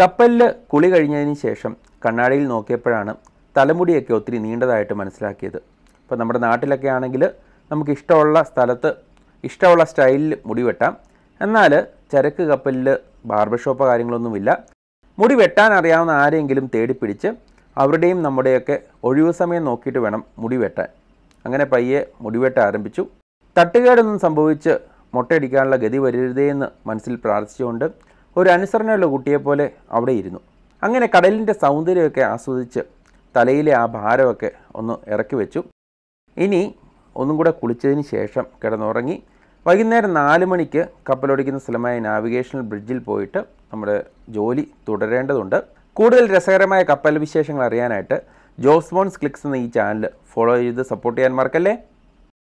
കപ്പലിൽ കുളി കഴിഞ്ഞതിന് ശേഷം കണ്ണാടിയിൽ നോക്കിയപ്പോഴാണ് തലമുടിയൊക്കെ ഒത്തിരി നീണ്ടതായിട്ട് മനസ്സിലാക്കിയത് ഇപ്പോൾ നമ്മുടെ നാട്ടിലൊക്കെ ആണെങ്കിൽ നമുക്ക് ഇഷ്ടമുള്ള സ്ഥലത്ത് ഇഷ്ടമുള്ള സ്റ്റൈലിൽ മുടി വെട്ടാം എന്നാൽ ചരക്ക് കപ്പലിൽ ബാർബർ ഷോപ്പ് കാര്യങ്ങളൊന്നുമില്ല മുടി വെട്ടാൻ അറിയാവുന്ന ആരെങ്കിലും തേടിപ്പിടിച്ച് അവരുടെയും നമ്മുടെയൊക്കെ ഒഴിവ് സമയം നോക്കിയിട്ട് വേണം മുടി വെട്ടാൻ അങ്ങനെ പയ്യെ വെട്ട ആരംഭിച്ചു തട്ടുകേടൊന്നും സംഭവിച്ച് മുട്ടയടിക്കാനുള്ള ഗതി വരരുതേ എന്ന് മനസ്സിൽ പ്രാർത്ഥിച്ചുകൊണ്ട് ഒരു അനുസരണയുള്ള കുട്ടിയെപ്പോലെ അവിടെ ഇരുന്നു അങ്ങനെ കടലിൻ്റെ സൗന്ദര്യമൊക്കെ ആസ്വദിച്ച് തലയിലെ ആ ഭാരമൊക്കെ ഒന്ന് ഇറക്കി വെച്ചു ഇനി ഒന്നും കൂടെ കുളിച്ചതിന് ശേഷം കിടന്നുറങ്ങി വൈകുന്നേരം നാല് മണിക്ക് കപ്പലോടിക്കുന്ന സ്ഥലമായ നാവിഗേഷണൽ ബ്രിഡ്ജിൽ പോയിട്ട് നമ്മുടെ ജോലി തുടരേണ്ടതുണ്ട് കൂടുതൽ രസകരമായ കപ്പൽ വിശേഷങ്ങൾ അറിയാനായിട്ട് ജോസ്മോൺസ് ക്ലിക്സ് എന്ന ഈ ചാനൽ ഫോളോ ചെയ്ത് സപ്പോർട്ട് ചെയ്യാൻ മറക്കല്ലേ